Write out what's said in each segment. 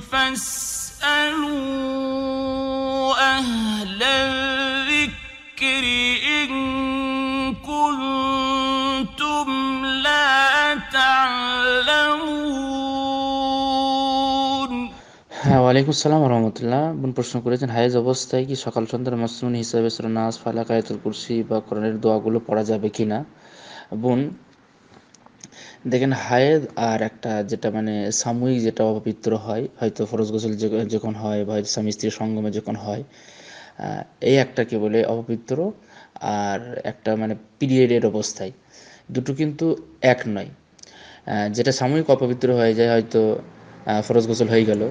فاسألوا أهل الذكر إن كنتم لا হ্যাঁ ওয়ালাইকুম আসসালাম রহমতুল্লাহ বোন প্রশ্ন করেছেন হায়েজ অবস্থায় কি সকাল সন্ধ্যার মসনুন হিসাবে সুরনাস ফালাকায়াতুল কুরসি বা কোরআনের দোয়াগুলো পড়া যাবে কি না বোন দেখেন হায়েদ আর একটা যেটা মানে সাময়িক যেটা অপবিত্র হয় হয়তো ফরজ গোসল যখন হয় বা হয়তো স্বামী স্ত্রীর সঙ্গমে যখন হয় এই একটাকে বলে অপবিত্র আর একটা মানে পিরিয়ডের অবস্থায় দুটো কিন্তু এক নয় যেটা সাময়িক অপবিত্র হয়ে যায় হয়তো ফরজ গোসল হয়ে গেল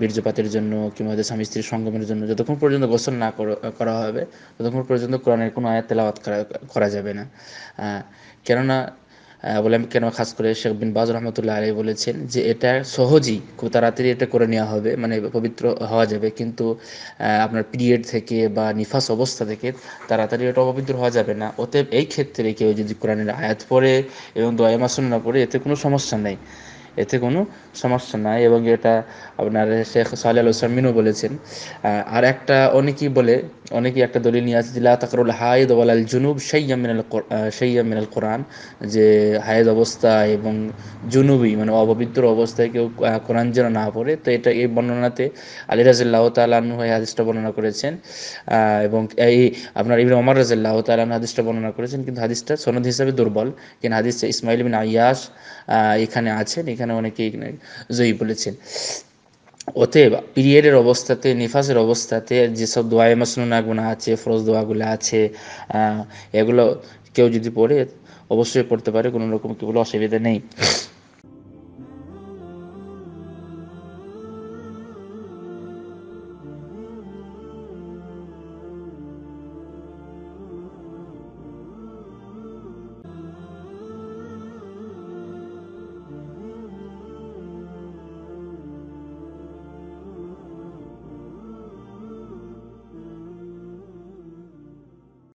বীর্যপাতের জন্য কিংবা হয়তো স্বামী স্ত্রীর সঙ্গমের জন্য যতক্ষণ পর্যন্ত গোসল না করা হবে ততক্ষণ পর্যন্ত কোরআনের কোনো আয়াত তেলাওয়াত করা যাবে না কেননা কেন খাস করে শেখ বিন বাজ রহমতুল্লাহ আলী বলেছেন যে এটা সহজেই খুব তাড়াতাড়ি এটা করে নেওয়া হবে মানে পবিত্র হওয়া যাবে কিন্তু আপনার পিরিয়ড থেকে বা নিফাস অবস্থা থেকে তাড়াতাড়ি এটা অপবিত্র হওয়া যাবে না অতএব এই ক্ষেত্রে কেউ যদি কোরআনের আয়াত পড়ে এবং দয়া মাসুন না পড়ে এতে কোনো সমস্যা নেই এতে কোনো সমস্যা নাই এবং এটা আপনার শেখ সাহাল আল সামিনও বলেছেন আর একটা অনেকেই বলে অনেকেই একটা দলিল নিয়ে আছে জিলা তাকরুল হায়দ আল জুনুব সৈয়া মিনাল সৈয়া মিনাল কোরআন যে হায়দ অবস্থা এবং জুনুবি মানে অপবিত্র অবস্থায় কেউ কোরআন যেন না পড়ে তো এটা এই বর্ণনাতে আলী রাজিল্লাহ তালু হয়ে হাদিসটা বর্ণনা করেছেন এবং এই আপনার ইবিন অমর রাজিল্লাহ তালান হাদিসটা বর্ণনা করেছেন কিন্তু হাদিসটা সনদ হিসাবে দুর্বল কিন্তু হাদিসটা ইসমাইল বিন আয়াস এখানে আছেন এখানে এখানে অনেকেই জয়ী বলেছেন অতএব পিরিয়ডের অবস্থাতে নিফাসের অবস্থাতে যেসব দোয়া মাসনুনা গুণা আছে ফরজ দোয়াগুলো আছে এগুলো কেউ যদি পড়ে অবশ্যই পড়তে পারে কোনো রকম কেবল অসুবিধা নেই